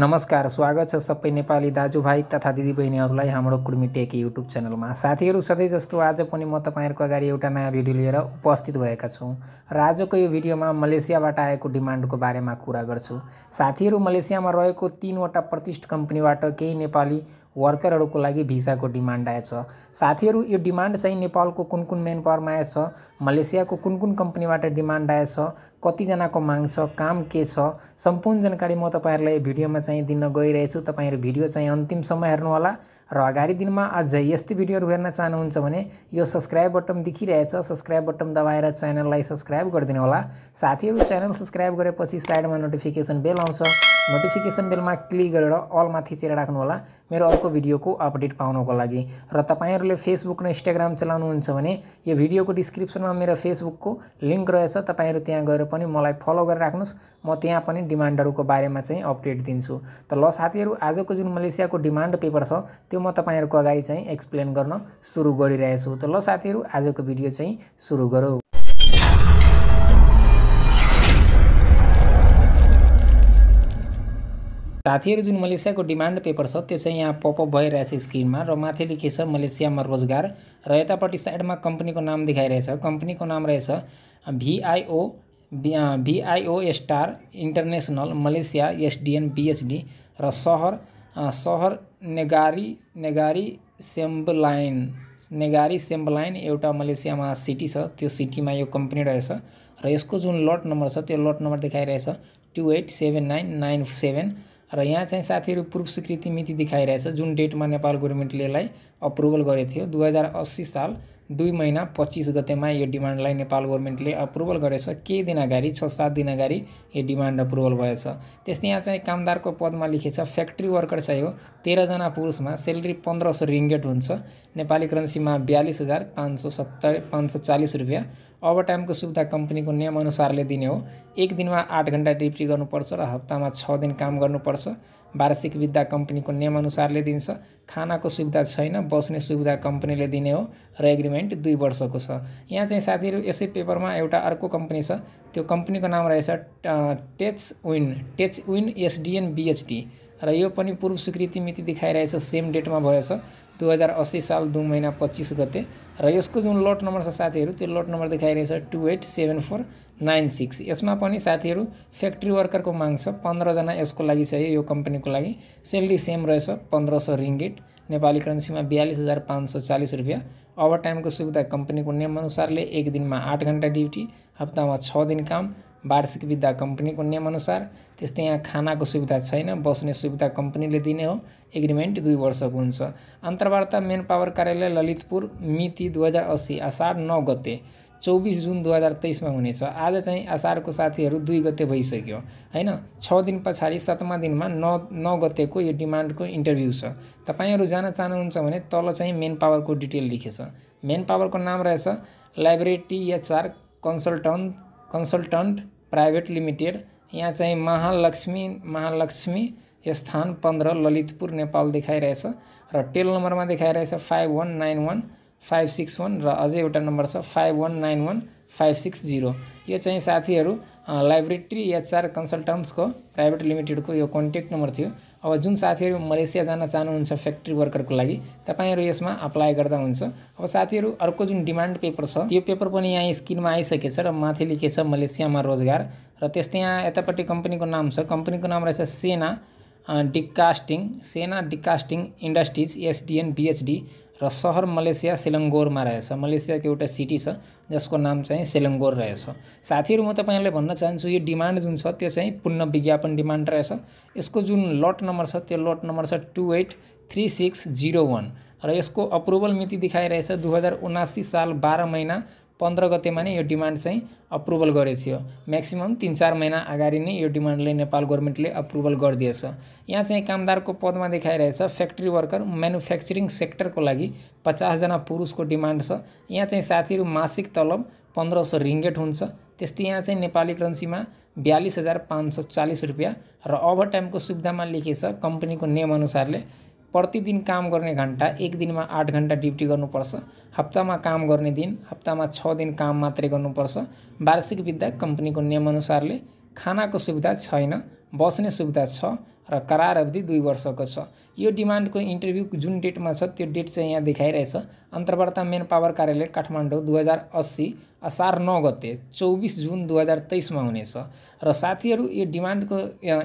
नमस्कार स्वागत छ सबै नेपाली दाजुभाइ तथा दिदीबहिनीहरूलाई हाम्रो कुर्मी टेक युट्युब च्यानलमा साथीहरू सधैँ जस्तो आज पनि म तपाईँहरूको अगाडि एउटा नयाँ भिडियो लिएर उपस्थित भएका छु र आजको यो भिडियोमा मलेसियाबाट आएको डिमान्डको बारेमा कुरा गर्छु साथीहरू मलेसियामा रहेको तिनवटा प्रतिष्ठ कम्पनीबाट केही नेपाली वर्करहरूको लागि भिसाको डिमान्ड आएछ साथीहरू यो डिमान्ड चाहिँ नेपालको कुन कुन मेन पावरमा आएछ मलेसियाको कुन कुन कम्पनीबाट डिमान्ड आएछ कतिजनाको माग छ काम के छ सम्पूर्ण जानकारी म तपाईँहरूलाई भिडियोमा चाहिँ दिन गइरहेछु तपाईँहरू भिडियो चाहिँ अन्तिमसम्म हेर्नुहोला र अगाडि दिनमा अझै यस्तै भिडियोहरू हेर्न चाहनुहुन्छ भने यो सब्सक्राइब बटन देखिरहेछ सब्सक्राइब बटन दबाएर च्यानललाई सब्सक्राइब गरिदिनु होला साथीहरू च्यानल सब्सक्राइब गरेपछि साइडमा नोटिफिकेसन बेल आउँछ नोटिफिकेसन बेलमा क्लिक गरेर अलमाथि राख्नु राख्नुहोला मेरो अर्को भिडियोको अपडेट पाउनको लागि र तपाईँहरूले फेसबुक र इन्स्टाग्राम चलाउनुहुन्छ भने यो भिडियोको डिस्क्रिप्सनमा मेरो फेसबुकको लिङ्क रहेछ तपाईँहरू त्यहाँ गएर पनि मलाई फलो गरेर राख्नुहोस् म त्यहाँ पनि डिमान्डहरूको बारेमा चाहिँ अपडेट दिन्छु त ल साथीहरू आजको जुन मलेसियाको डिमान्ड पेपर छ त्यो त्यो म तपाईँहरूको अगाडि चाहिँ एक्सप्लेन गर्न सुरु गरिरहेछु त ल साथीहरू आजको भिडियो चाहिँ सुरु गरौँ साथीहरू जुन मलेसियाको डिमान्ड पेपर छ त्यो चाहिँ यहाँ पपअप भइरहेछ स्क्रिनमा र माथि लेखिएको छ मलेसियामा रोजगार र यतापट्टि साइडमा कम्पनीको नाम देखाइरहेछ कम्पनीको नाम रहेछ VIO VIO star international Malaysia SDN BHD र सहर शहर नेगारी नेगारी सेम्बलाइन नेगारी सेम्बलाइन एटा मलेसिया में सीटी सो सीटी में यह कंपनी रहे इसको जो लट नंबर छ त्यो लट दिखाई रहे two eight seven nine nine seven र यहाँ चाहे साथी पूर्व स्वीकृति मिति जो डेट में नेपाल ने इस अप्रुभल करे थे दुई हजार अस्सी साल दुई महिना पच्चिस गतेमा यो डिमान्डलाई नेपाल गभर्मेन्टले अप्रुभल गरेछ केही दिन अगाडि छ सात दिन अगाडि यो डिमान्ड अप्रुभल भएछ त्यस्तै यहाँ चाहिँ कामदारको पदमा लेखेछ फ्याक्ट्री वर्कर चाहियो तेह्रजना पुरुषमा सेलेरी पन्ध्र सय रिङ्गेट हुन्छ नेपाली करेन्सीमा बयालिस हजार पाँच सौ सत्तरी पाँच सौ चालिस रुपियाँ ओभर टाइमको सुविधा कम्पनीको नियमअनुसारले दिने हो एक दिनमा आठ घन्टा ड्युटी गर्नुपर्छ र हप्तामा छ दिन काम गर्नुपर्छ वार्षिक विद्या कम्पनीको नियमअनुसारले दिन्छ खानाको सुविधा छैन बस्ने सुविधा कम्पनीले दिने हो र एग्रिमेन्ट दुई वर्षको छ यहाँ चाहिँ साथीहरू यसै पेपरमा एउटा अर्को कम्पनी छ त्यो कम्पनीको नाम रहेछ टेच विन टेच विन एसडिएन बिएचडी र यो पनि पूर्व स्वीकृति मिति देखाइरहेछ सेम डेटमा भएछ दुई हजार अस्सी साल दुई महिना पच्चिस गते र जो लट नंबर साथी तो लट नंबर नम्बर रहे two eight seven four nine six इसमें साथी फैक्ट्री वर्कर को मांग पंद्रह जना इसको चाहिए यह कंपनी को लगी सैलरी सेम रहे पंद्रह सौ रिंगेट नेपाली करेंसी में बयालीस हजार पाँच सौ चालीस रुपया ओवर टाइम को सुविधा कंपनी को नियमअनुसारले एक दिन में आठ घंटा ड्यूटी हप्ता में छ दिन काम वार्षिक विद्या कम्पनीको नियमअनुसार त्यस्तै यहाँ खानाको सुविधा छैन बस्ने सुविधा कम्पनीले दिने हो एग्रिमेन्ट दुई वर्षको हुन्छ अन्तर्वार्ता मेन पावर कार्यालय ललितपुर मिति दुई हजार असी असार नौ गते चौबिस जुन दुई हजार तेइसमा हुनेछ आज चाहिँ असारको साथीहरू दुई गते भइसक्यो होइन छ दिन पछाडि सातमा दिनमा नौ नौ गतेको यो डिमान्डको इन्टरभ्यू छ तपाईँहरू जान चाहनुहुन्छ भने तल चाहिँ मेन पावरको डिटेल लेखेछ मेन पावरको नाम रहेछ liberty HR consultant consultant private limited यहाँ चाहे महालक्ष्मी महालक्ष्मी स्थान पंद्रह ललितपुर नेपाल देखाइरहेछ र टेल नम्बरमा रहे five one nine one five six one रज अझै number number one nine one five six zero यह चाहिँ साथी लाइब्रेट्री एचआर कन्सल्टन्ट्सको प्राइभेट लिमिटेडको यो कन्ट्याक्ट नम्बर थियो अब जुन साथीहरू मलेसिया जान चाहनुहुन्छ फ्याक्ट्री वर्करको लागि तपाईँहरू यसमा अप्लाई गर्दा हुन्छ अब साथीहरू अर्को जुन डिमान्ड पेपर छ त्यो पेपर पनि यहाँ स्क्रिनमा आइसकेछ र माथि छ मलेसियामा रोजगार र त्यस्तै यहाँ यतापट्टि कम्पनीको नाम छ कम्पनीको नाम रहेछ सेना डिकास्टिङ सेना डिकास्टिङ इन्डस्ट्रिज एसडिएन बिएचडी रहर सहर मलेसिया सेलङ्गोरमा रहेछ मलेसियाको एउटा सिटी छ जिसको नाम चाहे सिलंगोर रहे साथीहरू म तपाईँहरूले भन्न चाहन्छु ये डिमान्ड जो पुनः विज्ञापन डिमाड रहे इसको जो लट नंबर छ lot number two eight three six zero one रो अप्रुवल मिति दिखाई रहे दुई हजार उनासी साल बाहर महीना पंद्रह गते में यो डिमान्ड चाहे अप्रुवल करे थियो तीन चार महीना अगड़ी नहीं डिमाड डिमान्डले ने अप्रुवल कर दिए यहाँ पद में देखाई रहे फैक्ट्री वर्कर को लगी पचास जना पुरुष को छ यहाँ चाहे साथी मसिक तलब पंद्रह सौ रिंगेट हुन्छ यहाँ चाहे नेपाली में बयालीस हजार पांच सौ चालीस रुपया रवर टाइम को सुविधा में लिखे कंपनी को नियमअुसार प्रतिदिन काम गर्ने घन्टा एक दिनमा आठ घन्टा ड्युटी गर्नुपर्छ हप्तामा काम गर्ने दिन हप्तामा छ दिन काम मात्रै गर्नुपर्छ वार्षिक विद्या कम्पनीको नियमअनुसारले खानाको सुविधा छैन बस्ने सुविधा छ र करार अवधि दुई वर्षको छ यो डिमान्डको इन्टरभ्यू जुन डेटमा छ त्यो डेट चाहिँ यहाँ देखाइरहेछ अन्तर्वार्ता मेन पावर कार्यालय काठमाडौँ दुई हजार अस्सी असार नौ गते चौबीस जून दुई हजार तेइसमा हुनेछ साथी ये यो को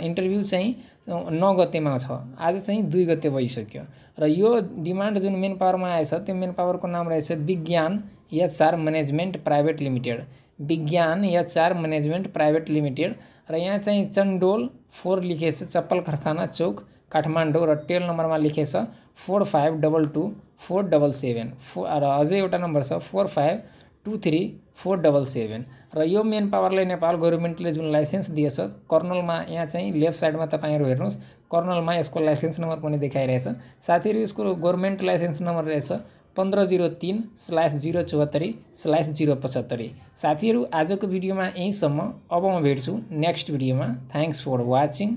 इंटरव्यू चाह नौ गते छ आज चाह दुई गते भइसक्यो रो यो जो मेन पावर में आए तो मेन को नाम रहे Vigyan R management private limited Vigyan R management private limited रहाँ चाह चंडोल फोर लिखे चप्पल कारखाना चौक काठमांडू र टेल में लिखे four five double two four double seven फो अज अझै नंबर नम्बर छ four two three four double seven र यो मेन पावरलाई नेपाल गभर्मेन्टले जुन लाइसेन्स दिएछ कर्नलमा यहाँ चाहिँ लेफ्ट साइडमा तपाईँहरू हेर्नुहोस् कर्नलमा यसको लाइसेन्स नम्बर पनि देखाइरहेछ साथीहरू यसको गभर्मेन्ट लाइसेन्स नम्बर रहेछ पन्ध्र जिरो तिन स्ल्यास जिरो चौहत्तरी स्ल्यास जिरो पचहत्तरी साथीहरू आजको भिडियोमा यहीँसम्म अब म भेट्छु नेक्स्ट भिडियोमा थ्याङ्क्स फर वाचिङ